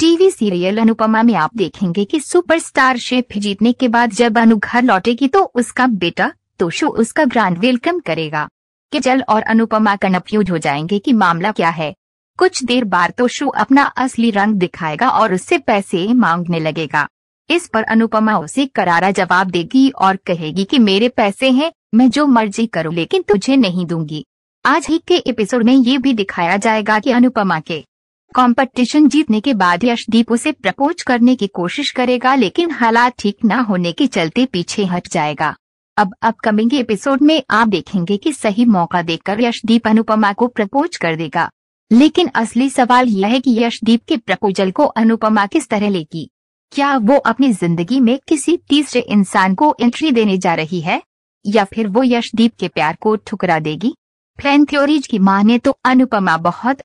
TV serial Anupama में आप देखेंगे कि सुपरस्टार शेफ जीतने के बाद जब अनु घर लौटेगी तो उसका बेटा तोशु उसका ग्रांड वेलकम करेगा जल और अनुपमा कन्फ्यूज हो जाएंगे कि मामला क्या है कुछ देर बाद तोशु अपना असली रंग दिखाएगा और उससे पैसे मांगने लगेगा इस पर अनुपमा उसे करारा जवाब देगी और कहेगी कि मेरे पैसे हैं मैं जो मर्जी करूं लेकिन तुझे नहीं दूंगी आज ही के एपिसोड में ये भी दिखाया जाएगा कि अनुपमा के कंपटीशन जीतने के बाद यशदीप उसे प्रपोज करने की कोशिश करेगा लेकिन हालात ठीक न होने के चलते पीछे हट जाएगा अब अपकमिंग एपिसोड में आप देखेंगे कि सही मौका देकर यशदीप अनुपमा को प्रपोज कर देगा लेकिन असली सवाल यह है कि यशदीप के प्रपोजल को अनुपमा किस तरह लेगी क्या वो अपनी जिंदगी में किसी तीसरे इंसान को एंट्री देने जा रही है या फिर वो यशदीप के प्यार को ठुकरा देगी फैन थ्योरीज की माने तो अनुपमा बहुत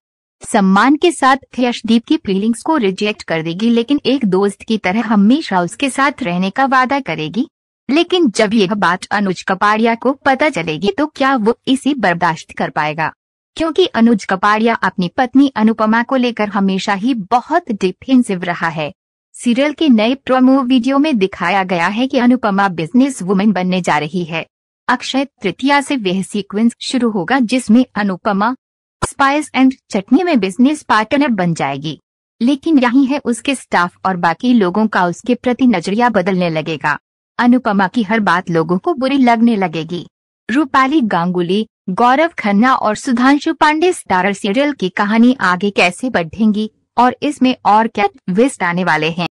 सम्मान के साथ यशदीप की फीलिंग्स को रिजेक्ट कर देगी लेकिन एक दोस्त की तरह हमेशा उसके साथ रहने का वादा करेगी लेकिन जब यह बात अनुज कपाड़िया को पता चलेगी तो क्या वो इसे बर्दाश्त कर पाएगा क्योंकि अनुज कपाड़िया अपनी पत्नी अनुपमा को लेकर हमेशा ही बहुत डिफेंसिव रहा है सीरियल के नए प्रोमो वीडियो में दिखाया गया है कि अनुपमा बिजनेस वुमेन बनने जा रही है अक्षय तृतीया से वह सीक्वेंस शुरू होगा जिसमें अनुपमा स्पाइस एंड चटनी में बिजनेस पार्टनर बन जाएगी लेकिन यही है उसके स्टाफ और बाकी लोगों का उसके प्रति नजरिया बदलने लगेगा अनुपमा की हर बात लोगों को बुरी लगने लगेगी रूपाली गांगुली गौरव खन्ना और सुधांशु पांडे स्टारर सीरियल की कहानी आगे कैसे बढ़ेंगी और इसमें और क्या ट्विस्ट आने वाले हैं